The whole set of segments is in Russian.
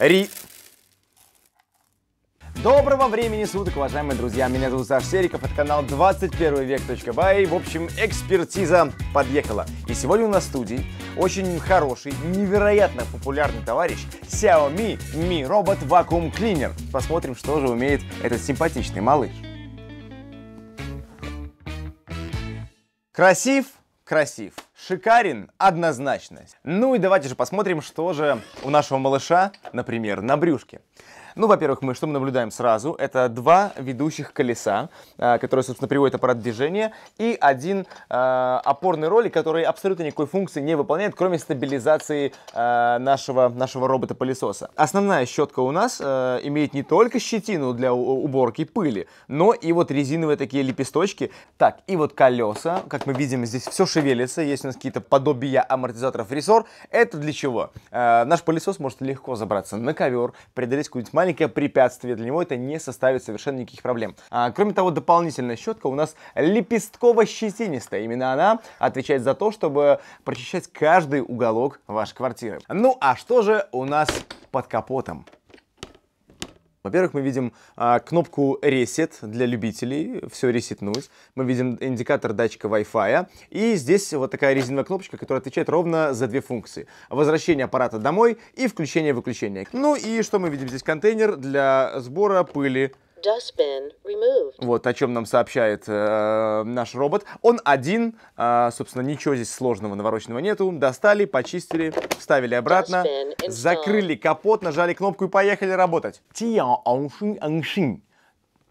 Ри... Доброго времени суток, уважаемые друзья! Меня зовут Саш Сериков, это канал 21век.бай. В общем, экспертиза подъехала. И сегодня у нас в студии очень хороший, невероятно популярный товарищ Xiaomi Mi Robot Vacuum Cleaner. Посмотрим, что же умеет этот симпатичный малыш. Красив, красив. Шикарен однозначно. Ну и давайте же посмотрим, что же у нашего малыша, например, на брюшке. Ну, во-первых, мы что мы наблюдаем сразу? Это два ведущих колеса, а, которые, собственно, приводят аппарат в движение, и один э, опорный ролик, который абсолютно никакой функции не выполняет, кроме стабилизации э, нашего, нашего робота-пылесоса. Основная щетка у нас э, имеет не только щетину для уборки пыли, но и вот резиновые такие лепесточки. Так, и вот колеса, как мы видим, здесь все шевелится, есть у нас какие-то подобия амортизаторов рессор. Это для чего? Э, наш пылесос может легко забраться на ковер, преодолеть какую-нибудь маленькое препятствие, для него это не составит совершенно никаких проблем. А, кроме того, дополнительная щетка у нас лепестково-щетинистая. Именно она отвечает за то, чтобы прочищать каждый уголок вашей квартиры. Ну а что же у нас под капотом? Во-первых, мы видим а, кнопку Reset для любителей, все ресетнулось. Мы видим индикатор датчика Wi-Fi. И здесь вот такая резиновая кнопочка, которая отвечает ровно за две функции. Возвращение аппарата домой и включение-выключение. Ну и что мы видим здесь? Контейнер для сбора пыли вот о чем нам сообщает э, наш робот. Он один, э, собственно, ничего здесь сложного навороченного нету. Достали, почистили, вставили обратно, закрыли капот, нажали кнопку и поехали работать.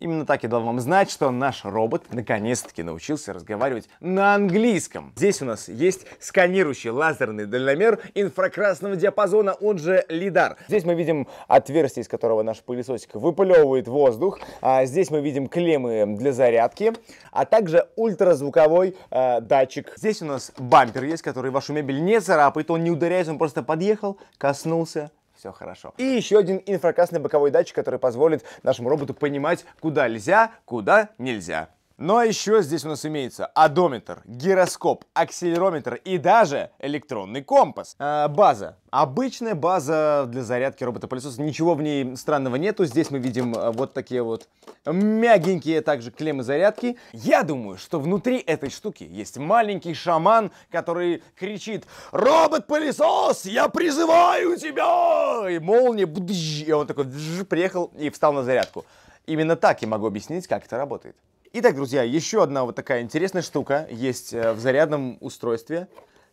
Именно так я дал вам знать, что наш робот наконец-таки научился разговаривать на английском. Здесь у нас есть сканирующий лазерный дальномер инфракрасного диапазона, он же лидар. Здесь мы видим отверстие, из которого наш пылесосик выплевывает воздух. А здесь мы видим клеммы для зарядки, а также ультразвуковой э, датчик. Здесь у нас бампер есть, который вашу мебель не царапает, он не ударяется, он просто подъехал, коснулся, все хорошо. И еще один инфракрасный боковой датчик, который позволит нашему роботу понимать, куда нельзя, куда нельзя. Ну а еще здесь у нас имеется одометр, гироскоп, акселерометр и даже электронный компас. А, база. Обычная база для зарядки робота-пылесоса. Ничего в ней странного нету. Здесь мы видим э, вот такие вот мягенькие также клеммы зарядки. Я думаю, что внутри этой штуки есть маленький шаман, который кричит «Робот-пылесос, я призываю тебя!» И молния, и он такой приехал и встал на зарядку. Именно так я могу объяснить, как это работает. Итак, друзья, еще одна вот такая интересная штука есть э, в зарядном устройстве.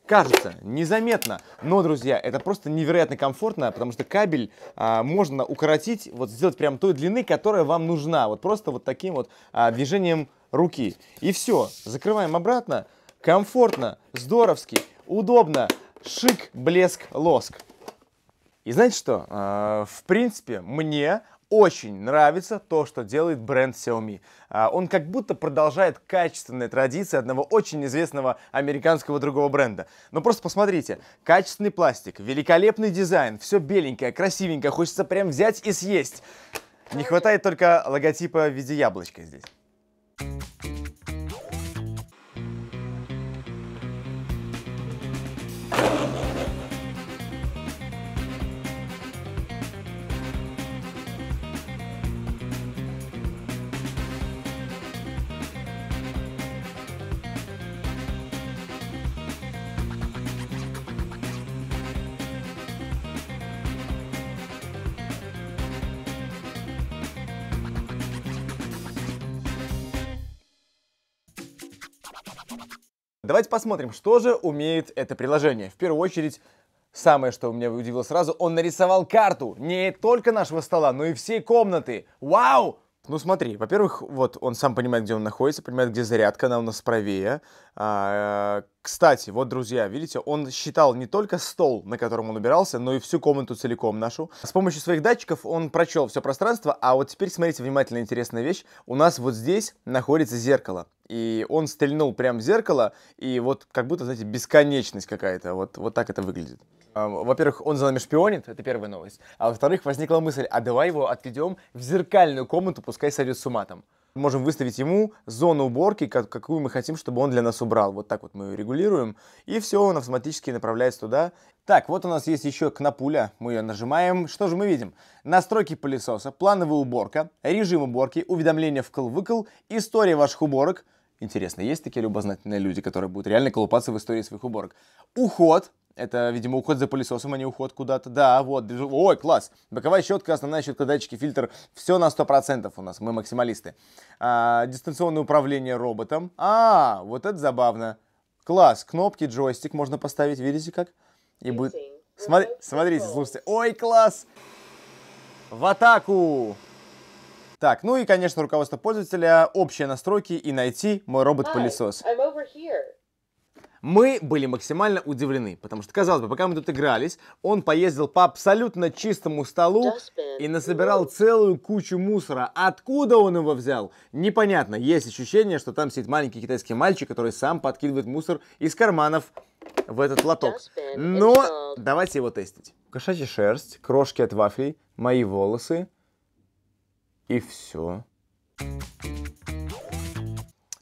Кажется, незаметно, но, друзья, это просто невероятно комфортно, потому что кабель а, можно укоротить, вот сделать прям той длины, которая вам нужна, вот просто вот таким вот а, движением руки. И все, закрываем обратно, комфортно, здоровски, удобно, шик, блеск, лоск. И знаете что? А, в принципе, мне очень нравится то, что делает бренд Xiaomi. А, он как будто продолжает качественные традиции одного очень известного американского другого бренда. Но просто посмотрите, качественный пластик, великолепный дизайн, все беленькое, красивенькое, хочется прям взять и съесть. Не хватает только логотипа в виде яблочка здесь. Давайте посмотрим, что же умеет это приложение. В первую очередь, Самое, что меня удивило сразу, он нарисовал карту не только нашего стола, но и всей комнаты. Вау! Ну смотри, во-первых, вот он сам понимает, где он находится, понимает, где зарядка, она у нас правее. А, э, кстати, вот, друзья, видите, он считал не только стол, на котором он убирался, но и всю комнату целиком нашу. С помощью своих датчиков он прочел все пространство, а вот теперь смотрите внимательно интересная вещь. У нас вот здесь находится зеркало. И он стрельнул прям в зеркало, и вот как будто, знаете, бесконечность какая-то. Вот, вот так это выглядит. Во-первых, он за нами шпионит, это первая новость. А во-вторых, возникла мысль, а давай его отведем в зеркальную комнату, пускай сойдет с ума там. можем выставить ему зону уборки, какую мы хотим, чтобы он для нас убрал. Вот так вот мы ее регулируем. И все, он автоматически направляется туда. Так, вот у нас есть еще кнопуля. Мы ее нажимаем. Что же мы видим? Настройки пылесоса, плановая уборка, режим уборки, уведомления вкл-выкл, история ваших уборок. Интересно, есть такие любознательные люди, которые будут реально колупаться в истории своих уборок? Уход, это, видимо, уход за пылесосом, а не уход куда-то. Да, вот. Ой, класс. Боковая щетка, основная щетка, датчики, фильтр. Все на 100% у нас. Мы максималисты. А, дистанционное управление роботом. А, вот это забавно. Класс. Кнопки, джойстик можно поставить. Видите как? И будет... Смотри, ну, смотрите, слушайте. Ой, класс. В атаку. Так, ну и, конечно, руководство пользователя, общие настройки и найти мой робот-пылесос. Hi, мы были максимально удивлены, потому что, казалось бы, пока мы тут игрались, он поездил по абсолютно чистому столу и насобирал целую кучу мусора. Откуда он его взял? Непонятно. Есть ощущение, что там сидит маленький китайский мальчик, который сам подкидывает мусор из карманов в этот лоток. Но давайте его тестить. Кошачья шерсть, крошки от вафлей, мои волосы и все.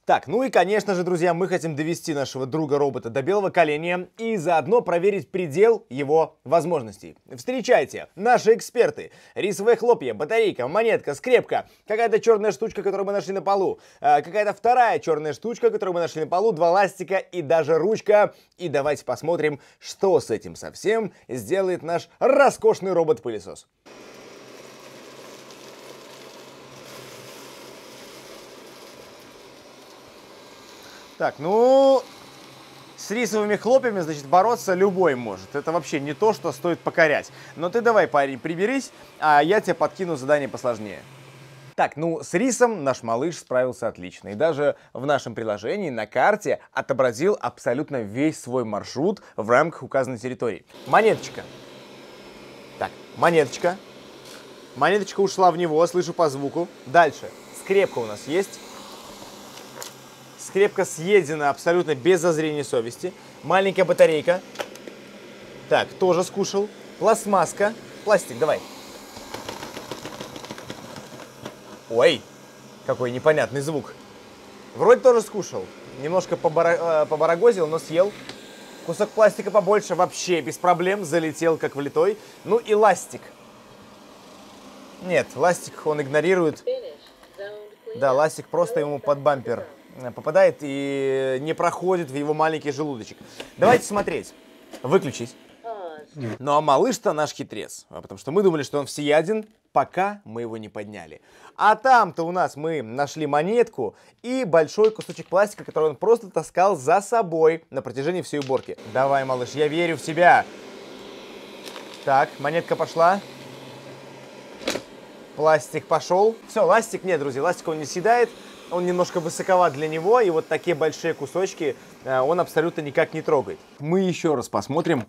Так, ну и, конечно же, друзья, мы хотим довести нашего друга-робота до белого коленя и заодно проверить предел его возможностей. Встречайте, наши эксперты. Рисовые хлопья, батарейка, монетка, скрепка, какая-то черная штучка, которую мы нашли на полу, а, какая-то вторая черная штучка, которую мы нашли на полу, два ластика и даже ручка. И давайте посмотрим, что с этим совсем сделает наш роскошный робот-пылесос. Так, ну, с рисовыми хлопьями, значит, бороться любой может. Это вообще не то, что стоит покорять. Но ты давай, парень, приберись, а я тебе подкину задание посложнее. Так, ну с рисом наш малыш справился отлично. И даже в нашем приложении на карте отобразил абсолютно весь свой маршрут в рамках указанной территории. Монеточка. Так, монеточка. Монеточка ушла в него, слышу по звуку. Дальше. Скрепка у нас есть крепко съедена абсолютно без зазрения совести. Маленькая батарейка. Так, тоже скушал. пластмаска Пластик, давай. Ой, какой непонятный звук. Вроде тоже скушал. Немножко побара... Э, побарагозил, но съел. Кусок пластика побольше вообще без проблем залетел как влитой. Ну и ластик. Нет, ластик он игнорирует. Да, ластик просто ему под бампер попадает и не проходит в его маленький желудочек. Давайте смотреть. Выключись. Ну а малыш-то наш хитрец, а потому что мы думали, что он всеяден, пока мы его не подняли. А там-то у нас мы нашли монетку и большой кусочек пластика, который он просто таскал за собой на протяжении всей уборки. Давай, малыш, я верю в тебя. Так, монетка пошла. Пластик пошел. Все, ластик нет, друзья, ластик он не съедает он немножко высоковат для него, и вот такие большие кусочки э, он абсолютно никак не трогает. Мы еще раз посмотрим.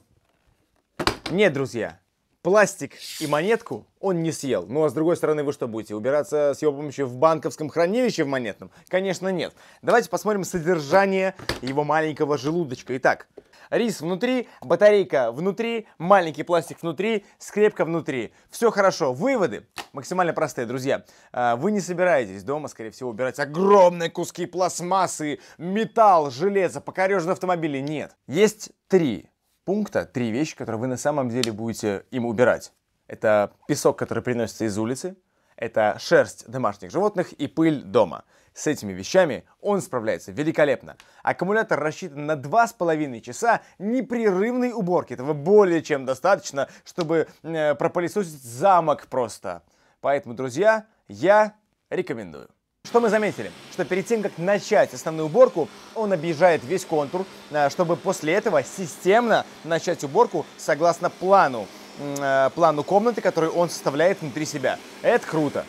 Нет, друзья, Пластик и монетку он не съел. Ну а с другой стороны, вы что будете? Убираться с его помощью в банковском хранилище в монетном? Конечно нет. Давайте посмотрим содержание его маленького желудочка. Итак, рис внутри, батарейка внутри, маленький пластик внутри, скрепка внутри. Все хорошо. Выводы максимально простые, друзья. А, вы не собираетесь дома, скорее всего, убирать огромные куски пластмассы, металл, железо, покорежные автомобили. Нет. Есть три пункта три вещи, которые вы на самом деле будете им убирать. Это песок, который приносится из улицы, это шерсть домашних животных и пыль дома. С этими вещами он справляется великолепно. Аккумулятор рассчитан на 2,5 часа непрерывной уборки. Этого более чем достаточно, чтобы э, пропылесосить замок просто. Поэтому, друзья, я рекомендую. Что мы заметили? Что перед тем, как начать основную уборку, он объезжает весь контур, э, чтобы после этого системно начать уборку согласно плану, э, плану комнаты, который он составляет внутри себя. Это круто.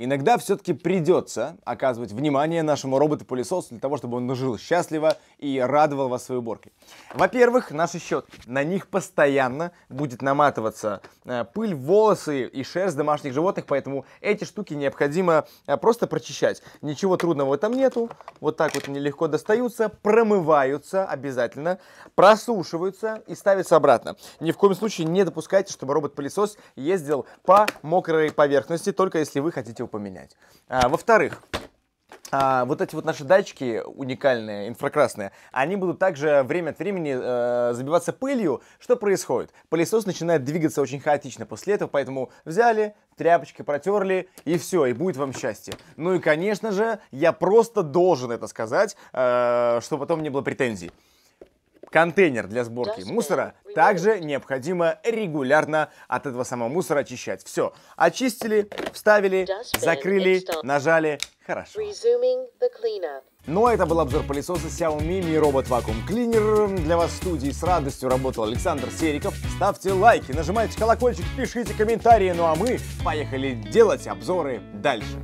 Иногда все-таки придется оказывать внимание нашему роботу-пылесосу для того, чтобы он жил счастливо и радовал вас своей уборкой. Во-первых, наши щетки. На них постоянно будет наматываться э, пыль, волосы и шерсть домашних животных, поэтому эти штуки необходимо э, просто прочищать. Ничего трудного в этом нету. Вот так вот они легко достаются, промываются обязательно, просушиваются и ставятся обратно. Ни в коем случае не допускайте, чтобы робот-пылесос ездил по мокрой поверхности, только если вы хотите поменять. А, во-вторых, а, вот эти вот наши датчики уникальные, инфракрасные, они будут также время от времени э, забиваться пылью. Что происходит? Пылесос начинает двигаться очень хаотично после этого, поэтому взяли, тряпочкой протерли, и все, и будет вам счастье. Ну и, конечно же, я просто должен это сказать, э, чтобы потом не было претензий контейнер для сборки мусора также необходимо регулярно от этого самого мусора очищать. Все, очистили, вставили, закрыли, нажали, хорошо. Ну а это был обзор пылесоса Xiaomi Mi Robot Vacuum Cleaner. Для вас в студии с радостью работал Александр Сериков. Ставьте лайки, нажимайте колокольчик, пишите комментарии. Ну а мы поехали делать обзоры дальше.